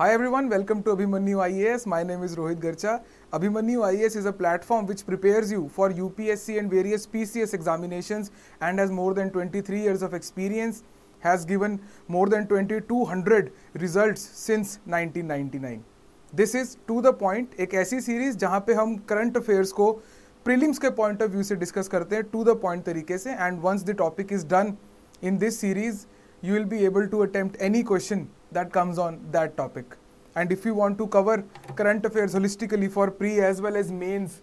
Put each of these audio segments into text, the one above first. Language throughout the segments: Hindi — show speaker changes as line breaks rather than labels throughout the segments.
High everyone welcome to Abhimanyu I S my name is Rohit Garcha Abhimanyu I S is a platform which prepares you for U P S C and various P C S examination and has more than twenty three years of experience has given more than twenty two hundred result since nineteen ninety nine this is to the point एक ऐसी सीरीज जहाँ पे हम करंट अफेयर्स को प्रिलिम्स के पॉइंट ऑफ व्यू से डिस्कस करते हैं टू द पॉइंट तरीके से and once the topic is done in this series you will be able to attempt any question that comes on that topic. And if you want to cover current affairs holistically for pre as well as mains,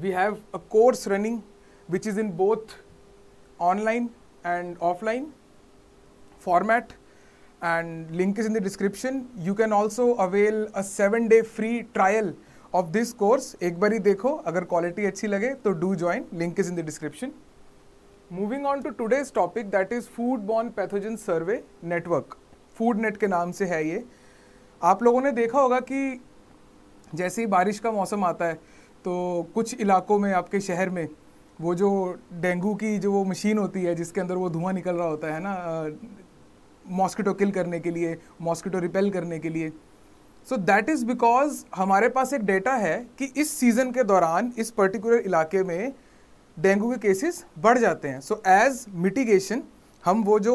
we have a course running which is in both online and offline format and link is in the description. You can also avail a 7 day free trial of this course. एक बार ही देखो अगर quality अच्छी लगे तो do join. Link is in the description. Moving on to today's topic that is foodborne pathogen survey network. Food net के नाम से है ये आप लोगों ने देखा होगा कि जैसे ही बारिश का मौसम आता है तो कुछ इलाकों में आपके शहर में वो जो डेंगू की जो वो मशीन होती है जिसके अंदर वो धुआं निकल रहा होता है ना मॉस्किटो किल करने के लिए मॉस्किटो रिपेल करने के लिए सो दैट इज़ बिकॉज हमारे पास एक डेटा है कि इस सीज़न के दौरान इस पर्टिकुलर इलाके में डेंगू के केसेस बढ़ जाते हैं सो एज मिटिगेशन हम वो जो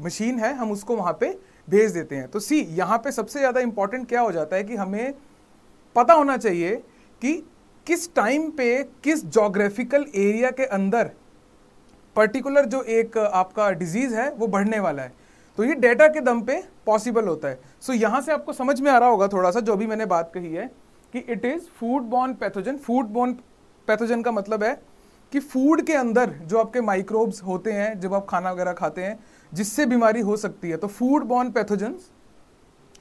मशीन है हम उसको वहाँ पे भेज देते हैं तो सी यहाँ पे सबसे ज़्यादा इम्पॉर्टेंट क्या हो जाता है कि हमें पता होना चाहिए कि किस टाइम पे किस जोग्राफिकल एरिया के अंदर पर्टिकुलर जो एक आपका डिजीज़ है वो बढ़ने वाला है तो ये डेटा के दम पे पॉसिबल होता है सो so, यहाँ से आपको समझ में आ रहा होगा थोड़ा सा जो भी मैंने बात कही है कि it is food borne pathogen food borne pathogen का मतलब है कि फूड के अंदर जो आपके माइक्रोब्स होते हैं जब आप खाना वगैरह खाते हैं जिससे बीमारी हो सकती है तो फूड बॉर्न पैथोजेंस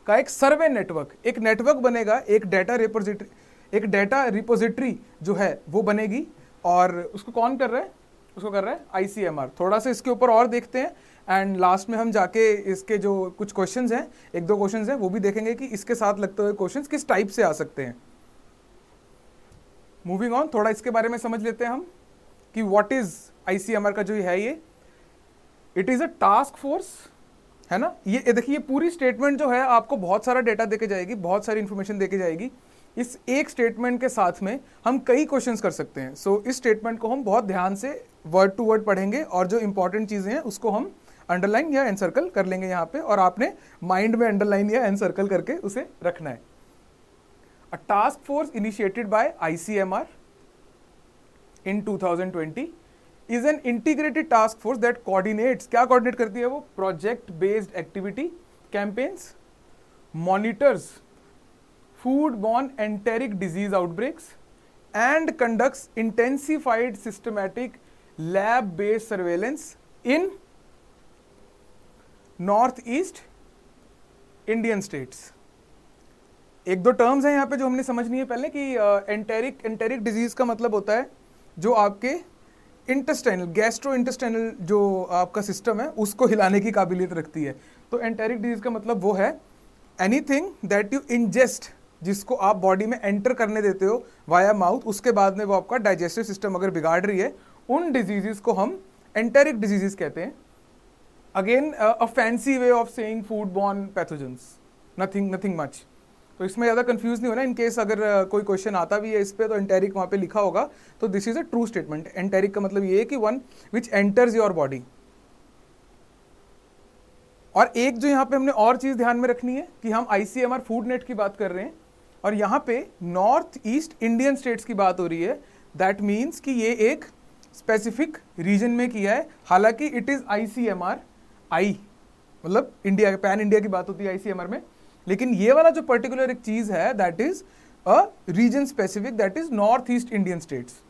का एक सर्वे नेटवर्क एक नेटवर्क बनेगा एक डेटा रिपोजिटरी एक डेटा रिपोजिटरी जो है वो बनेगी और उसको कौन कर रहा है उसको कर रहा है आईसीएमआर थोड़ा सा इसके ऊपर और देखते हैं एंड लास्ट में हम जाके इसके जो कुछ क्वेश्चंस हैं एक दो क्वेश्चंस हैं वो भी देखेंगे कि इसके साथ लगते हुए क्वेश्चंस किस टाइप से आ सकते हैं मूविंग ऑन थोड़ा इसके बारे में समझ लेते हैं हम कि व्हाट इज़ आईसीएमआर का जो है ये it is a task force है ना ये देखिए पूरी स्टेटमेंट जो है आपको बहुत सारा डेटा देके जाएगी बहुत सारी इंफॉर्मेशन देके जाएगी इस एक स्टेटमेंट के साथ में हम कई क्वेश्चंस कर सकते हैं सो so, इस स्टेटमेंट को हम बहुत ध्यान से वर्ड टू वर्ड पढ़ेंगे और जो इंपॉर्टेंट चीज़ें हैं उसको हम अंडरलाइन या एनसर्कल कर लेंगे यहां पे और आपने माइंड में अंडरलाइन या एनसर्कल करके उसे रखना है a task force initiated by ICMR in twenty is an integrated task force that coordinates क्या कोऑर्डिनेट करती है वो project based activity campaigns monitors food borne enteric disease outbreaks and conducts intensified systematic lab based surveillance in north east Indian states एक दो टर्म्स हैं यहाँ पे जो हमने समझनी है पहले कि एंटेरिक एंटेरिक डिजीज का मतलब होता है जो आपके इंटेस्टाइनल गैस्ट्रो इंटेस्टाइनल जो आपका सिस्टम है उसको हिलाने की काबिलियत रखती है तो एंटेरिक डिजीज का मतलब वो है एनीथिंग दैट यू इंजेस्ट जिसको आप बॉडी में एंटर करने देते हो वाया माउथ उसके बाद में वो आपका डाइजेस्टिव सिस्टम अगर बिगाड़ रही है उन डिजीजेस को हम एंटेरिक डिजीजेस कहते हैं again a fancy way of saying food borne pathogens nothing nothing much तो इसमें ज़्यादा कंफ्यूज नहीं होना इनकेस अगर कोई क्वेश्चन आता भी है इस पर तो एंटेरिक वहाँ पे लिखा होगा तो this is a true statement enteric का मतलब ये है कि one which enters your body और एक जो यहाँ पे हमने और चीज़ ध्यान में रखनी है कि हम आई फूड नेट की बात कर रहे हैं और यहाँ पे नॉर्थ ईस्ट इंडियन स्टेट्स की बात हो रही है दैट मीन्स कि ये एक स्पेसिफिक रीजन में किया है हालांकि इट इज़ आई आई मतलब इंडिया पैन इंडिया की बात होती है आई में लेकिन ये वाला जो पर्टिकुलर एक चीज है that is a reason specific that is north east Indian states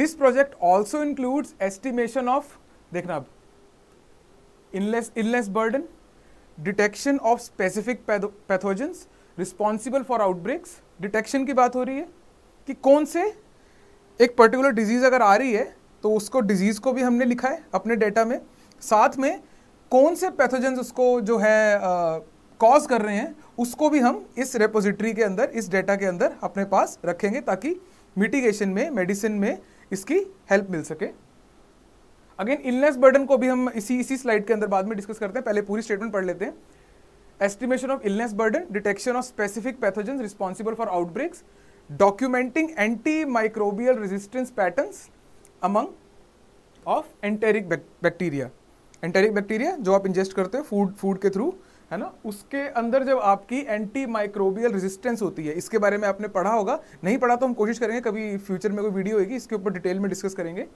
this project also includes estimation of देखना अब इनलेस इनलेस burden detection of specific pathogens responsible for outbreaks detection की बात हो रही है कि कौन से एक पर्टिकुलर डिजीज़ अगर आ रही है तो उसको डिजीज़ को भी हमने लिखा है अपने डेटा में साथ में कौन से पैथोजेंस उसको जो है कॉज कर रहे हैं उसको भी हम इस रेपोजिट्री के अंदर इस डेटा के अंदर अपने पास रखेंगे ताकि मिटिगेशन में मेडिसिन में इसकी हेल्प मिल सके अगेन इलनेस बर्डन को भी हम इसी इसी स्लाइड के अंदर बाद में डिस्कस करते हैं पहले पूरी स्टेटमेंट पढ़ लेते हैं estimation of illness burden detection of specific pathogens responsible for outbreaks documenting anti microbial resistance pattern among of enteric bacteria enteric bacteria जो आप इंजेस्ट करते हो फूड फूड के थ्रू है ना उसके अंदर जब आपकी एंटी माइक्रोबियल रेजिस्टेंस होती है इसके बारे में आपने पढ़ा होगा नहीं पढ़ा तो हम कोशिश करेंगे कभी फ्यूचर में कोई वीडियो होगी इसके ऊपर डिटेल में डिस्कस करेंगे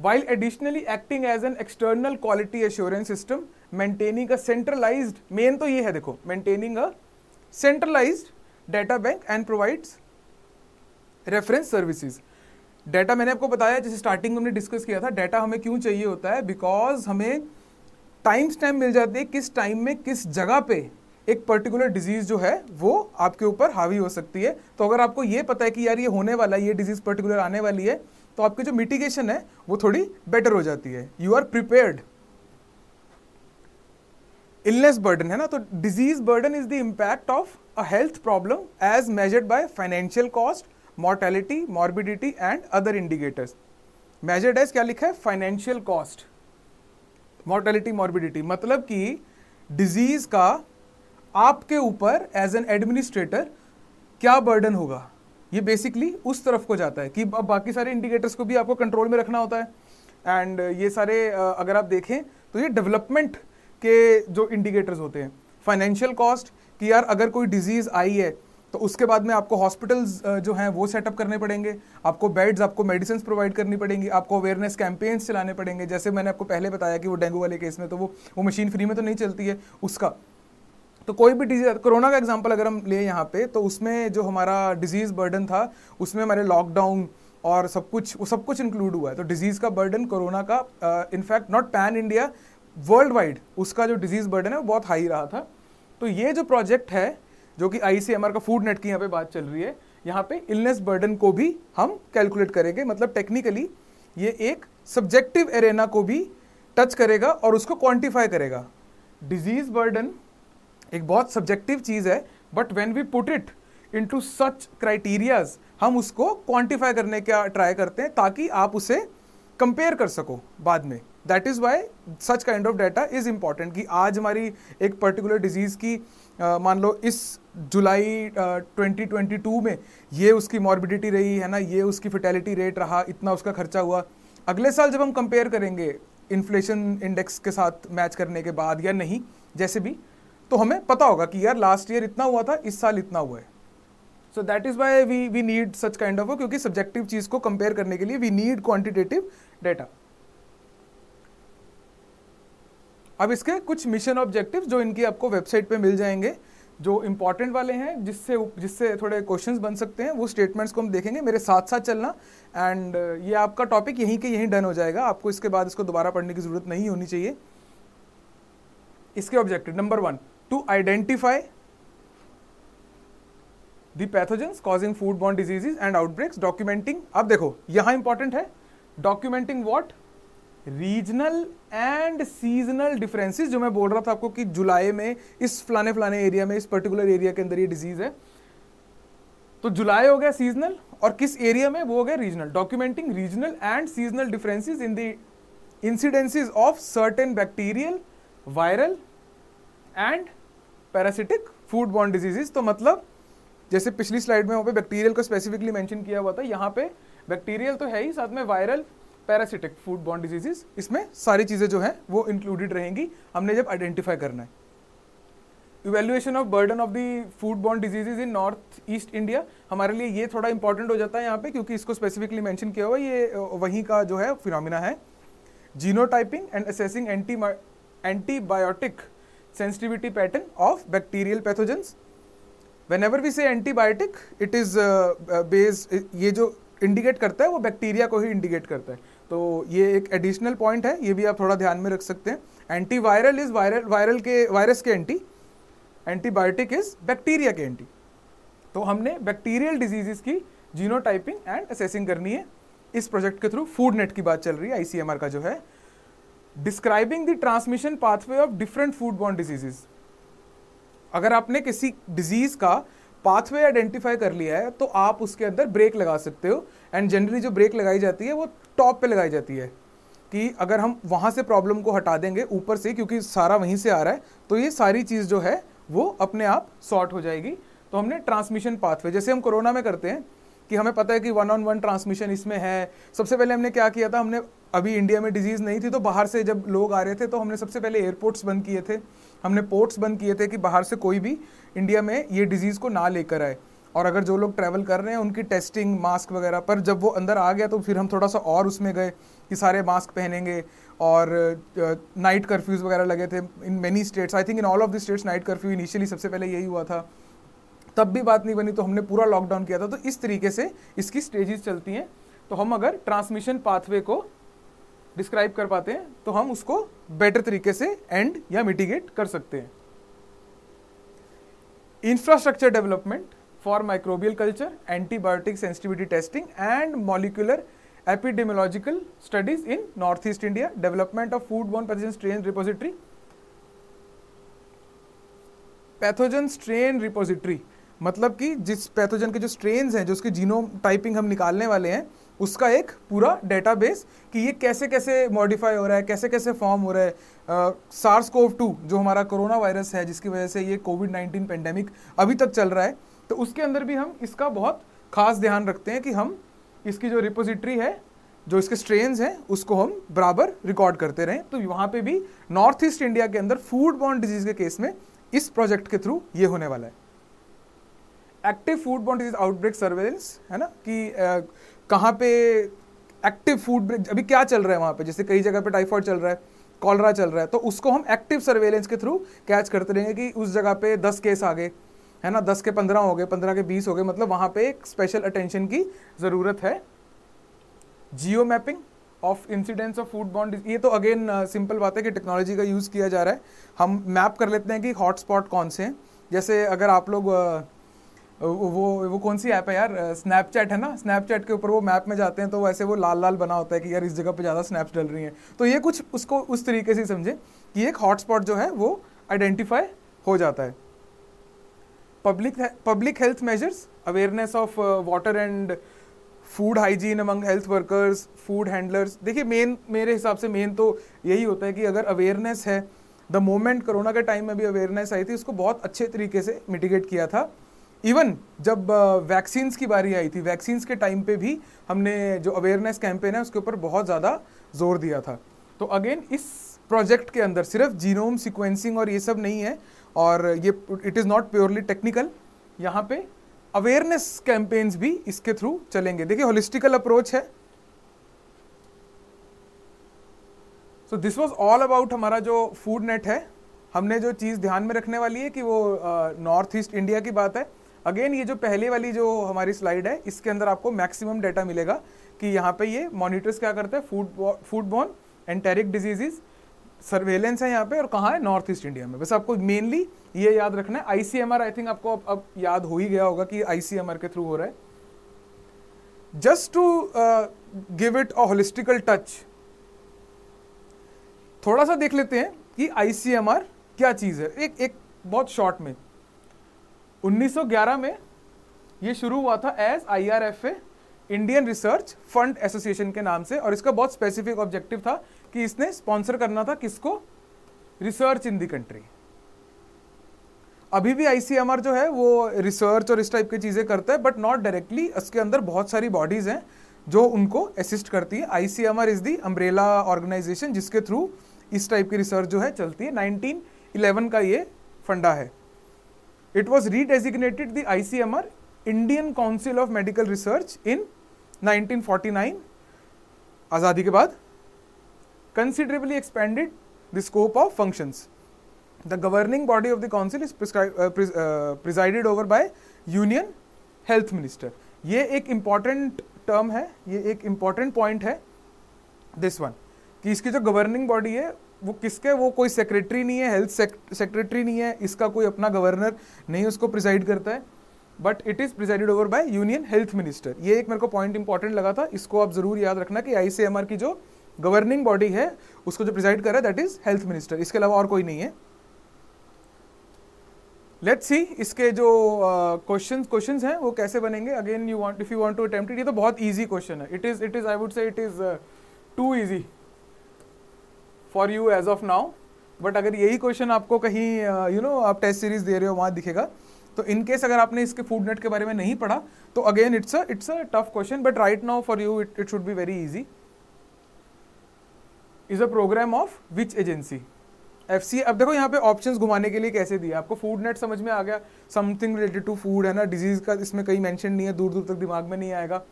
while additionally acting as an external quality assurance system maintaining a centralise main तो ये है देखो maintaining a centralise data bank and provides reference services data मैंने आपको बताया जैसे स्टार्टिंग में हमने डिस्कस किया था डाटा हमें क्यों चाहिए होता है बिकॉज हमें टाइम स्टैम्प मिल जाती है किस टाइम में किस जगह पे एक पर्टिकुलर डिजीज़ जो है वो आपके ऊपर हावी हो सकती है तो अगर आपको ये पता है कि यार ये होने वाला है ये डिजीज़ पर्टिकुलर आने वाली है तो आपकी जो मिटिगेशन है वो थोड़ी बेटर हो जाती है you are prepared illness burden है ना तो disease burden is the impact of a health problem as measured by financial cost mortality morbidity and other indicators measured as क्या लिखा है फाइनेंशियल कॉस्ट मॉर्टेलिटी मॉर्बिडिटी मतलब कि डिजीज का आपके ऊपर एज एन एडमिनिस्ट्रेटर क्या बर्डन होगा ये बेसिकली उस तरफ को जाता है कि अब बाकी सारे इंडिकेटर्स को भी आपको कंट्रोल में रखना होता है एंड ये सारे अगर आप देखें तो ये डेवलपमेंट के जो इंडिकेटर्स होते हैं फाइनेंशियल कॉस्ट कि यार अगर कोई डिजीज़ आई है तो उसके बाद में आपको हॉस्पिटल्स जो हैं वो सेटअप करने पड़ेंगे आपको बेड्स आपको मेडिसिन प्रोवाइड करनी पड़ेंगी आपको अवेयरनेस कैंपेन्स चलाने पड़ेंगे जैसे मैंने आपको पहले बताया कि वो डेंगू वाले केस में तो वो वो मशीन फ्री में तो नहीं चलती है उसका तो कोई भी डिजीज कोरोना का एग्जाम्पल अगर हम लें यहाँ पे तो उसमें जो हमारा डिजीज़ बर्डन था उसमें हमारे लॉकडाउन और सब कुछ वो सब कुछ इंक्लूड हुआ है तो डिजीज़ का बर्डन कोरोना का in fact not pan India world wide उसका जो डिजीज़ बर्डन है वो बहुत हाई रहा था तो ये जो प्रोजेक्ट है जो कि आईसीएमआर का फूड नेट की यहाँ पे बात चल रही है यहाँ पे इलनेस बर्डन को भी हम कैलकुलेट करेंगे मतलब टेक्निकली ये एक सब्जेक्टिव एरेना को भी टच करेगा और उसको क्वांटिफाई करेगा डिजीज बर्डन एक बहुत सब्जेक्टिव चीज़ है but when we put it into such criterias हम उसको क्वांटिफाई करने का ट्राई करते हैं ताकि आप उसे कंपेयर कर सको बाद में that is why such kind of data is important कि आज हमारी एक पर्टिकुलर डिजीज़ की Uh, मान लो इस जुलाई ट्वेंटी ट्वेंटी टू में ये उसकी मॉर्बिडिटी रही है ना ये उसकी फिटेलिटी रेट रहा इतना उसका खर्चा हुआ अगले साल जब हम कंपेयर करेंगे इन्फ्लेशन इंडेक्स के साथ मैच करने के बाद या नहीं जैसे भी तो हमें पता होगा कि यार लास्ट ईयर इतना हुआ था इस साल इतना हुआ है so that is why we we need such kind of क्योंकि सब्जेक्टिव चीज़ को कंपेयर करने के लिए वी नीड क्वान्टिटेटिव डेटा अब इसके कुछ मिशन ऑब्जेक्टिव जो इनकी आपको वेबसाइट पे मिल जाएंगे जो इंपॉर्टेंट वाले हैं जिससे जिससे थोड़े क्वेश्चंस बन सकते हैं वो स्टेटमेंट्स को हम देखेंगे मेरे साथ साथ चलना एंड uh, ये आपका टॉपिक यहीं के यहीं डन हो जाएगा आपको इसके बाद इसको दोबारा पढ़ने की ज़रूरत नहीं होनी चाहिए इसके objective number one to identify the pathogens causing food बॉन्ड डिजीजेज एंड आउटब्रेक्स डॉक्यूमेंटिंग अब देखो यहां इंपॉर्टेंट है documenting what regional and seasonal differences जो मैं बोल रहा था आपको कि जुलाई में इस फलाने फलाने एरिया में इस पर्टिकुलर एरिया के अंदर ये डिजीज है तो जुलाई हो गया सीजनल और किस एरिया में वो हो गया regional documenting regional and seasonal differences in the incidences of certain bacterial viral and parasitic food बॉन्ड डिजीजेस तो मतलब जैसे पिछली स्लाइड में वहाँ पे बैक्टीरियल को स्पेसिफिकली मेंशन किया हुआ था यहाँ पे बैक्टीरियल तो है ही साथ में वायरल पैरासिटिक फूड बॉन्ड डिजीजेस इसमें सारी चीज़ें जो हैं वो इंक्लूडेड रहेंगी हमने जब आइडेंटिफाई करना है evaluation of burden of the food बॉन्ड diseases in north east India हमारे लिए ये थोड़ा इंपॉर्टेंट हो जाता है यहाँ पे क्योंकि इसको स्पेसिफिकली मैंशन किया हुआ ये वहीं का जो है फिनोमिना है genotyping and assessing anti antibiotic sensitivity pattern of bacterial pathogens whenever we say antibiotic it is based ये जो इंडिकेट करता है वो बैक्टीरिया को ही इंडिकेट करता है तो ये एक एडिशनल पॉइंट है ये भी आप थोड़ा ध्यान में रख सकते हैं anti viral is viral viral के वायरस के एंटी एंटीबायोटिक इज बैक्टीरिया के एंटी तो हमने बैक्टीरियल डिजीजेस की जीनोटाइपिंग एंड असेसिंग करनी है इस प्रोजेक्ट के थ्रू फूड नेट की बात चल रही है आईसीएमआर का जो है describing the transmission pathway of different food बॉन्ड डिजीजेज अगर आपने किसी डिजीज का पाथवे आइडेंटिफाई कर लिया है तो आप उसके अंदर ब्रेक लगा सकते हो एंड जनरली जो ब्रेक लगाई जाती है वो टॉप पे लगाई जाती है कि अगर हम वहाँ से प्रॉब्लम को हटा देंगे ऊपर से क्योंकि सारा वहीं से आ रहा है तो ये सारी चीज़ जो है वो अपने आप सॉर्ट हो जाएगी तो हमने ट्रांसमिशन पाथवे जैसे हम कोरोना में करते हैं कि हमें पता है कि वन ऑन वन ट्रांसमिशन इसमें है सबसे पहले हमने क्या किया था हमने अभी इंडिया में डिजीज़ नहीं थी तो बाहर से जब लोग आ रहे थे तो हमने सबसे पहले एयरपोर्ट्स बंद किए थे हमने पोर्ट्स बंद किए थे कि बाहर से कोई भी इंडिया में ये डिजीज़ को ना लेकर आए और अगर जो लोग ट्रैवल कर रहे हैं उनकी टेस्टिंग मास्क वगैरह पर जब वो अंदर आ गया तो फिर हम थोड़ा सा और उसमें गए कि सारे मास्क पहनेंगे और नाइट कर्फ्यूज़ वगैरह लगे थे in many states I think in all of the states night curfew initially सबसे पहले यही हुआ था तब भी बात नहीं बनी तो हमने पूरा लॉकडाउन किया था तो इस तरीके से इसकी स्टेजेस चलती हैं तो हम अगर ट्रांसमिशन पाथवे को डिस्क्राइब कर पाते हैं तो हम उसको बेटर तरीके से एंड या मिटिगेट कर सकते हैं infrastructure development for microbial culture antibiotic sensitivity testing and molecular epidemiological studies in north east India development of food borne pathogen strain repository pathogen strain repository मतलब कि जिस पैथोजन के जो स्ट्रेन हैं जो उसके जीनोम टाइपिंग हम निकालने वाले हैं उसका एक पूरा डेटाबेस कि ये कैसे कैसे मॉडिफाई हो रहा है कैसे कैसे फॉर्म हो रहा है सार्स कोव टू जो हमारा कोरोना वायरस है जिसकी वजह से ये कोविड नाइन्टीन पेंडेमिक अभी तक चल रहा है तो उसके अंदर भी हम इसका बहुत खास ध्यान रखते हैं कि हम इसकी जो रिपोजिटरी है जो इसके स्ट्रेन हैं उसको हम बराबर रिकॉर्ड करते रहें तो वहाँ पे भी नॉर्थ ईस्ट इंडिया के अंदर फूड बॉन्ड डिजीज़ के केस में इस प्रोजेक्ट के थ्रू ये होने वाला है एक्टिव फूड बॉन्ड डिजीज आउटब्रेक सर्वेलेंस है ना कि कहाँ पे एक्टिव फूड अभी क्या चल रहा है वहाँ पे जैसे कई जगह पे टाइफॉइड चल रहा है कॉलरा चल रहा है तो उसको हम एक्टिव सर्वेलेंस के थ्रू कैच करते रहेंगे कि उस जगह पे दस केस आ गए है ना दस के पंद्रह हो गए पंद्रह के बीस हो गए मतलब वहाँ पे एक स्पेशल अटेंशन की ज़रूरत है geo mapping of incidents of food बॉन्ड ये तो अगेन सिंपल uh, बात है कि टेक्नोलॉजी का यूज़ किया जा रहा है हम मैप कर लेते हैं कि हॉटस्पॉट कौन से हैं जैसे अगर आप लोग uh, वो वो कौन सी ऐप है यार स्नैपचैट है ना स्नैपचैट के ऊपर वो मैप में जाते हैं तो वैसे वो लाल लाल बना होता है कि यार इस जगह पे ज़्यादा स्नैप्स डल रही हैं तो ये कुछ उसको उस तरीके से समझे कि एक हॉटस्पॉट जो है वो आइडेंटिफाई हो जाता है public public health measures awareness of water and food hygiene among health workers food handlers देखिए मेन मेरे हिसाब से मेन तो यही होता है कि अगर अवेयरनेस है द मोमेंट कोरोना के टाइम में भी अवेयरनेस आई थी उसको बहुत अच्छे तरीके से मिटिगेट किया था इवन जब वैक्सीन्स की बारी आई थी वैक्सीन्स के टाइम पे भी हमने जो अवेयरनेस कैंपेन है उसके ऊपर बहुत ज़्यादा जोर दिया था तो अगेन इस प्रोजेक्ट के अंदर सिर्फ जीनोम सिक्वेंसिंग और ये सब नहीं है और ये it is not purely technical यहाँ पे अवेयरनेस कैंपेन्स भी इसके थ्रू चलेंगे देखिए होलिस्टिकल अप्रोच है so this was all about हमारा जो फूड नेट है हमने जो चीज़ ध्यान में रखने वाली है कि वो नॉर्थ ईस्ट इंडिया की बात है अगेन ये जो पहले वाली जो हमारी स्लाइड है इसके अंदर आपको मैक्सिमम डाटा मिलेगा कि यहाँ पे ये मॉनिटर्स क्या करते हैं food food borne enteric diseases surveillance है यहाँ पे और कहाँ है नॉर्थ ईस्ट इंडिया में बस आपको मेनली ये याद रखना है आईसीएमआर आई थिंक आपको अब, अब याद हो ही गया होगा कि आईसीएमआर के थ्रू हो रहा है just to give it a holistical touch थोड़ा सा देख लेते हैं कि आईसीएमआर क्या चीज़ है एक एक बहुत शॉर्ट में 1911 में ये शुरू हुआ था as I R F A Indian Research Fund Association के नाम से और इसका बहुत स्पेसिफिक ऑब्जेक्टिव था कि इसने स्पॉन्सर करना था किसको रिसर्च इन दी कंट्री अभी भी आईसीएमआर जो है वो रिसर्च और इस टाइप की चीज़ें करता है बट नॉट डायरेक्टली इसके अंदर बहुत सारी बॉडीज़ हैं जो उनको असिस्ट करती है ICMR is the umbrella organisation जिसके थ्रू इस टाइप की रिसर्च जो है चलती है 1911 का ये फंडा है it was redesignated the ICMR Indian Council of Medical Research in 1949 azadi ke baad considerably expanded the scope of functions. The governing body of the council is prescribed uh, pres uh, presided over by Union Health Minister. ye ek important term hai ye ek important point hai this one ki iski jo governing body hai वो किसके वो कोई सेक्रेटरी नहीं है हेल्थ सेक्रेटरी नहीं है इसका कोई अपना गवर्नर नहीं उसको प्रिजाइड करता है but it is presided over by union health minister ये एक मेरे को पॉइंट इंपॉर्टेंट लगा था इसको आप ज़रूर याद रखना कि आई की जो गवर्निंग बॉडी है उसको जो प्रिजाइड कर रहा है दैट इज़ हेल्थ मिनिस्टर इसके अलावा और कोई नहीं है लेट्स सी इसके जो क्वेश्चन uh, क्वेश्चन हैं वो कैसे बनेंगे again you want if you want to attempt ये तो बहुत ईजी क्वेश्चन है it is it is I would say it is too easy for you as of now but अगर यही क्वेश्चन आपको कहीं यू नो आप टेस्ट सीरीज दे रहे हो वहाँ दिखेगा तो इन केस अगर आपने इसके फूड नेट के बारे में नहीं पढ़ा तो again it's a it's a tough question but right now for you it it should be very easy is a programme of which agency F C अब देखो यहाँ पे ऑप्शंस घुमाने के लिए कैसे दिए आपको फूड नेट समझ में आ गया समथिंग रिलेटेड टू फूड है ना डिजीज का इसमें कहीं मैंशन नहीं है दूर दूर तक दिमाग में नहीं आएगा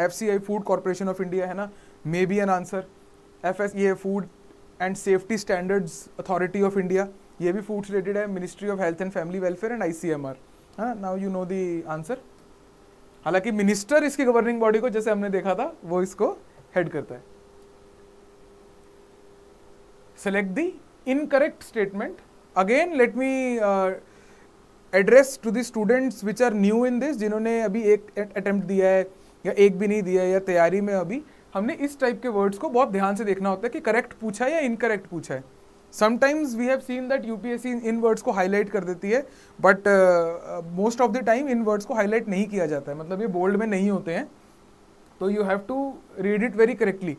F C I food corporation of India है ना may be an answer F S ये food and safety standards authority of India ये भी फूड्स रिलेटेड है ministry of health and family welfare and I C हाँ now you know the answer हालांकि मिनिस्टर इसके गवर्निंग बॉडी को जैसे हमने देखा था वो इसको हेड करता है select the incorrect statement again let me address to the students which are new in this जिन्होंने अभी एक अटेम्प्ट दिया है या एक भी नहीं दिया है या तैयारी में अभी हमने इस टाइप के वर्ड्स को बहुत ध्यान से देखना होता है कि करेक्ट पूछा है या इनकरेक्ट पूछा है sometimes we have seen that UPSC in words को हाईलाइट कर देती है but most of the time in words को हाईलाइट नहीं किया जाता है मतलब ये बोल्ड में नहीं होते हैं तो you have to read it very correctly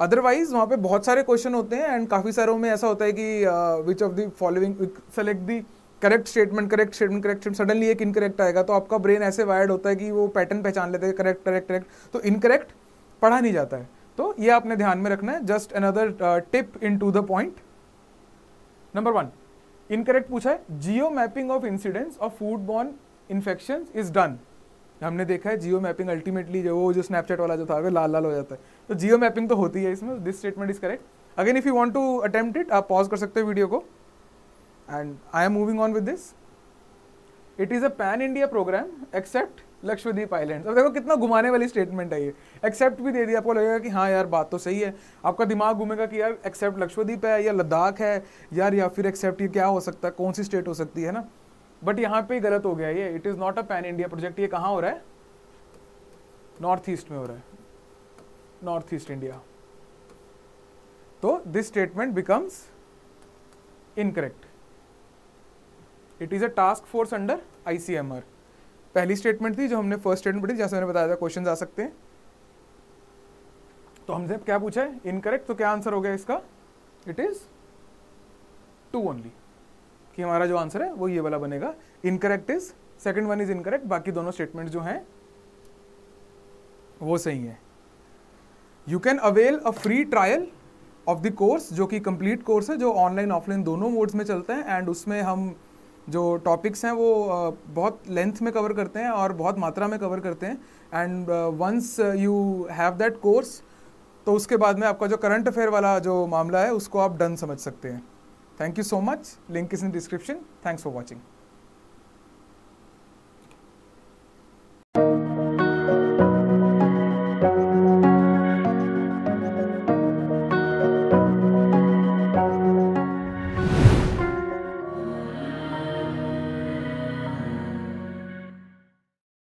otherwise वहाँ पे बहुत सारे क्वेश्चन होते हैं एंड काफ़ी सारों में ऐसा होता है कि which of the following select the correct statement correct statement correct suddenly एक इनकरेक्ट आएगा तो आपका ब्रेन ऐसे वायर्ड होता है कि वो पैटर्न पहचान लेते हैं करेक्ट करेक्ट करेक्ट तो इनकरेक्ट पढ़ा नहीं जाता है तो ये आपने ध्यान में रखना है just another tip in to the point number one incorrect पूछा है geo mapping of incidents of food borne infection is done हमने देखा है जियो मैपिंग अल्टीमेटली जो वो जो स्नैपचैट वाला जो था वो लाल लाल हो जाता है तो जियो मैपिंग तो होती है इसमें this statement is correct again if you want to attempt it आप पॉज कर सकते हो वीडियो को and I am moving on with this it is a pan India programme except Lakshadweep island अब देखो कितना घुमाने वाली स्टेटमेंट है ये एक्सेप्ट भी दे दिया आपको लगेगा कि हाँ यार बात तो सही है आपका दिमाग घूमेगा कि यार एक्सेप्ट लक्षद्वीप है या लद्दाख है यार या फिर एक्सेप्ट ये क्या हो सकता है कौन सी स्टेट हो सकती है ना बट यहाँ पे गलत हो गया ये it is not a pan India project ये कहाँ हो रहा है नॉर्थ ईस्ट में हो रहा है नॉर्थ ईस्ट इंडिया तो this statement becomes incorrect it is a task force under ICMR पहली स्टेटमेंट थी जो हमने फर्स्ट स्टेटमेंट पढ़ी जैसे मैंने बताया था क्वेश्चन आ सकते हैं तो हमसे क्या पूछा है इनकरेक्ट तो क्या आंसर हो गया इसका इट इज टू ओनली कि हमारा जो आंसर है वो ये वाला बनेगा incorrect is second one is incorrect बाकी दोनों स्टेटमेंट जो हैं वो सही है you can avail a free trial of the course जो कि कंप्लीट कोर्स है जो ऑनलाइन ऑफलाइन दोनों मोड्स में चलते हैं एंड उसमें हम जो टॉपिक्स हैं वो बहुत लेंथ में कवर करते हैं और बहुत मात्रा में कवर करते हैं and once you have that course तो उसके बाद में आपका जो करंट अफेयर वाला जो मामला है उसको आप डन समझ सकते हैं thank you so much link is in description thanks for watching